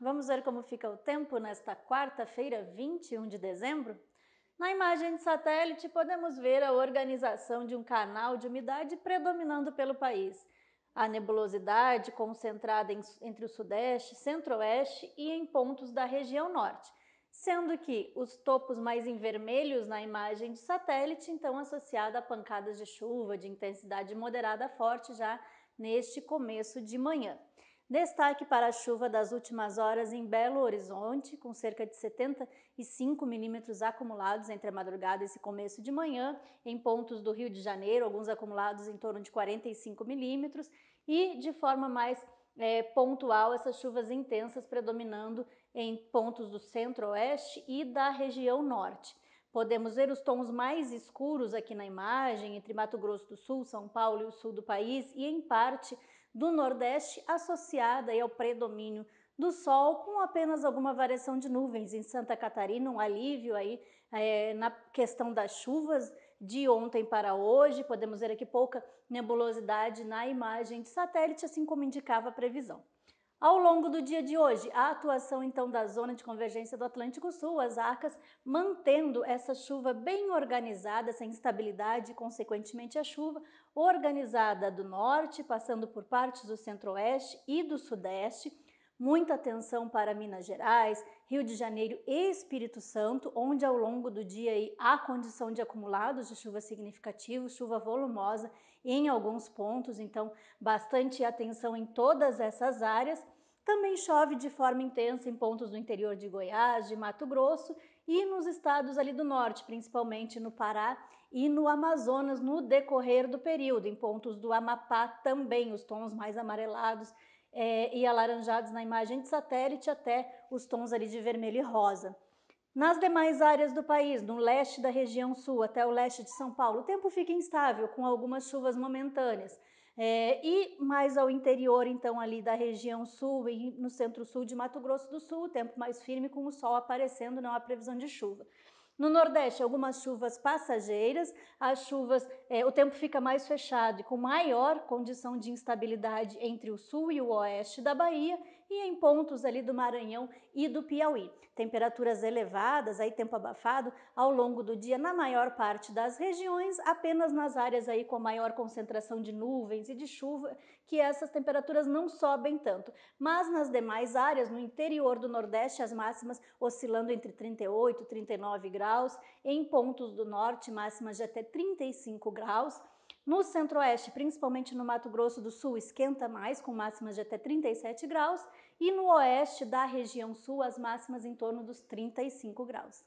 Vamos ver como fica o tempo nesta quarta-feira, 21 de dezembro? Na imagem de satélite, podemos ver a organização de um canal de umidade predominando pelo país. A nebulosidade concentrada em, entre o sudeste, centro-oeste e em pontos da região norte, sendo que os topos mais em vermelhos na imagem de satélite, então associada a pancadas de chuva de intensidade moderada forte já neste começo de manhã. Destaque para a chuva das últimas horas em Belo Horizonte, com cerca de 75 milímetros acumulados entre a madrugada e esse começo de manhã, em pontos do Rio de Janeiro, alguns acumulados em torno de 45 milímetros, e de forma mais é, pontual, essas chuvas intensas predominando em pontos do centro-oeste e da região norte. Podemos ver os tons mais escuros aqui na imagem, entre Mato Grosso do Sul, São Paulo e o sul do país, e em parte do Nordeste associada ao predomínio do sol, com apenas alguma variação de nuvens. Em Santa Catarina, um alívio aí é, na questão das chuvas de ontem para hoje. Podemos ver aqui pouca nebulosidade na imagem de satélite, assim como indicava a previsão. Ao longo do dia de hoje, a atuação então da zona de convergência do Atlântico Sul, as arcas, mantendo essa chuva bem organizada, essa instabilidade, consequentemente a chuva, organizada do norte, passando por partes do centro-oeste e do sudeste Muita atenção para Minas Gerais, Rio de Janeiro e Espírito Santo, onde ao longo do dia há condição de acumulados de chuva significativos, chuva volumosa em alguns pontos, então bastante atenção em todas essas áreas. Também chove de forma intensa em pontos do interior de Goiás, de Mato Grosso e nos estados ali do norte, principalmente no Pará e no Amazonas no decorrer do período, em pontos do Amapá também, os tons mais amarelados é, e alaranjados na imagem de satélite até os tons ali de vermelho e rosa. Nas demais áreas do país, no leste da região sul até o leste de São Paulo, o tempo fica instável, com algumas chuvas momentâneas. É, e mais ao interior, então, ali da região sul e no centro-sul de Mato Grosso do Sul, o tempo mais firme com o sol aparecendo, não há previsão de chuva. No Nordeste, algumas chuvas passageiras, as chuvas, é, o tempo fica mais fechado e com maior condição de instabilidade entre o sul e o oeste da Bahia e em pontos ali do Maranhão e do Piauí. Temperaturas elevadas, aí tempo abafado ao longo do dia na maior parte das regiões, apenas nas áreas aí com maior concentração de nuvens e de chuva, que essas temperaturas não sobem tanto. Mas nas demais áreas, no interior do Nordeste, as máximas oscilando entre 38 e 39 graus, em pontos do norte, máximas de até 35 graus. No centro-oeste, principalmente no Mato Grosso do Sul, esquenta mais, com máximas de até 37 graus, e no oeste da região sul, as máximas em torno dos 35 graus.